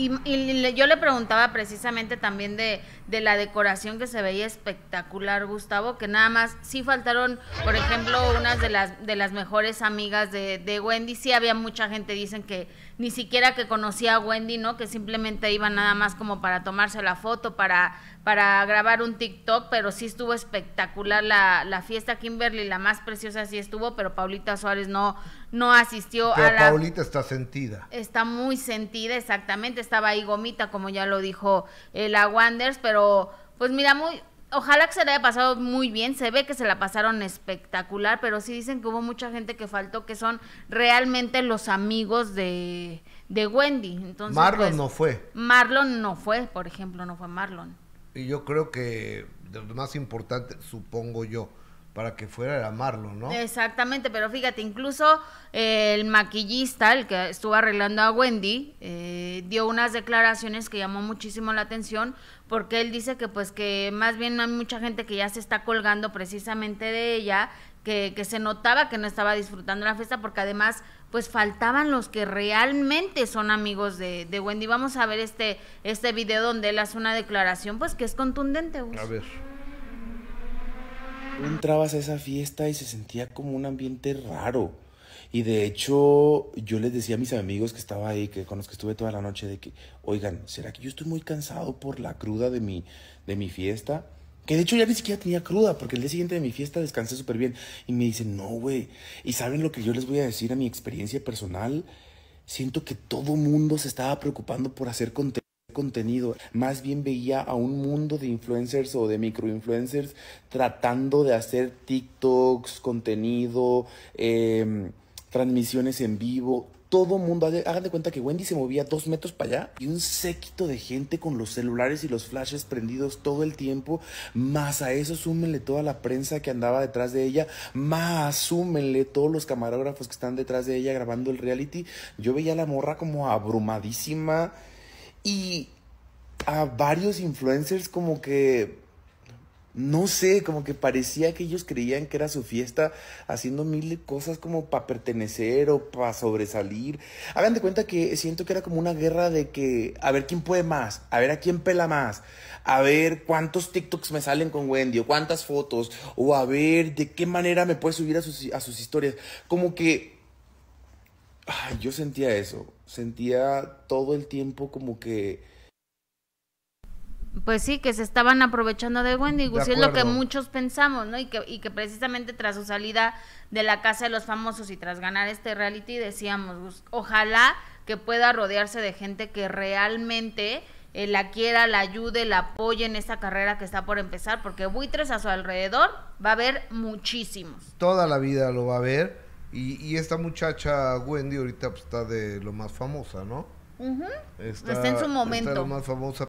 Y, yo le preguntaba precisamente también de, de, la decoración que se veía espectacular, Gustavo, que nada más sí faltaron, por ejemplo, unas de las, de las mejores amigas de, Wendy, sí había mucha gente, dicen que ni siquiera que conocía a Wendy, ¿no? Que simplemente iba nada más como para tomarse la foto, para, para grabar un TikTok, pero sí estuvo espectacular la, la fiesta Kimberly, la más preciosa sí estuvo, pero Paulita Suárez no, no asistió a la... Paulita está sentida. Está muy sentida, exactamente estaba ahí Gomita, como ya lo dijo eh, la Wanders, pero pues mira, muy, ojalá que se le haya pasado muy bien, se ve que se la pasaron espectacular, pero sí dicen que hubo mucha gente que faltó, que son realmente los amigos de, de Wendy. Marlon pues, no fue. Marlon no fue, por ejemplo, no fue Marlon. Y yo creo que lo más importante, supongo yo, para que fuera a amarlo, ¿no? Exactamente, pero fíjate, incluso eh, el maquillista, el que estuvo arreglando a Wendy, eh, dio unas declaraciones que llamó muchísimo la atención, porque él dice que pues que más bien hay mucha gente que ya se está colgando precisamente de ella, que, que, se notaba que no estaba disfrutando la fiesta porque además pues faltaban los que realmente son amigos de, de Wendy. Vamos a ver este, este video donde él hace una declaración pues que es contundente. A ver entrabas a esa fiesta y se sentía como un ambiente raro. Y de hecho, yo les decía a mis amigos que estaba ahí, que con los que estuve toda la noche, de que, oigan, ¿será que yo estoy muy cansado por la cruda de mi, de mi fiesta? Que de hecho ya ni siquiera tenía cruda, porque el día siguiente de mi fiesta descansé súper bien. Y me dicen, no, güey. Y saben lo que yo les voy a decir a mi experiencia personal. Siento que todo mundo se estaba preocupando por hacer contenido contenido. Más bien veía a un mundo de influencers o de microinfluencers tratando de hacer TikToks, contenido, em, transmisiones en vivo. Todo mundo, hagan de cuenta que Wendy se movía dos metros para allá y un séquito de gente con los celulares y los flashes prendidos todo el tiempo. Más a eso súmenle toda la prensa que andaba detrás de ella. Más súmenle todos los camarógrafos que están detrás de ella grabando el reality. Yo veía a la morra como abrumadísima y a varios influencers como que, no sé, como que parecía que ellos creían que era su fiesta haciendo mil cosas como para pertenecer o para sobresalir. Hagan de cuenta que siento que era como una guerra de que a ver quién puede más, a ver a quién pela más, a ver cuántos TikToks me salen con Wendy o cuántas fotos, o a ver de qué manera me puede subir a sus historias. Como que yo sentía eso. Sentía todo el tiempo como que. Pues sí, que se estaban aprovechando de Wendy, y pues, es lo que muchos pensamos, ¿no? Y que, precisamente tras su salida de la casa de los famosos y tras ganar este reality, decíamos, pues, ojalá que pueda rodearse de gente que realmente eh, la quiera, la ayude, la apoye en esta carrera que está por empezar, porque buitres a su alrededor va a haber muchísimos. Toda la vida lo va a haber y, esta muchacha Wendy ahorita pues, está de lo más famosa, ¿no? está, está, en su momento. lo más famosa.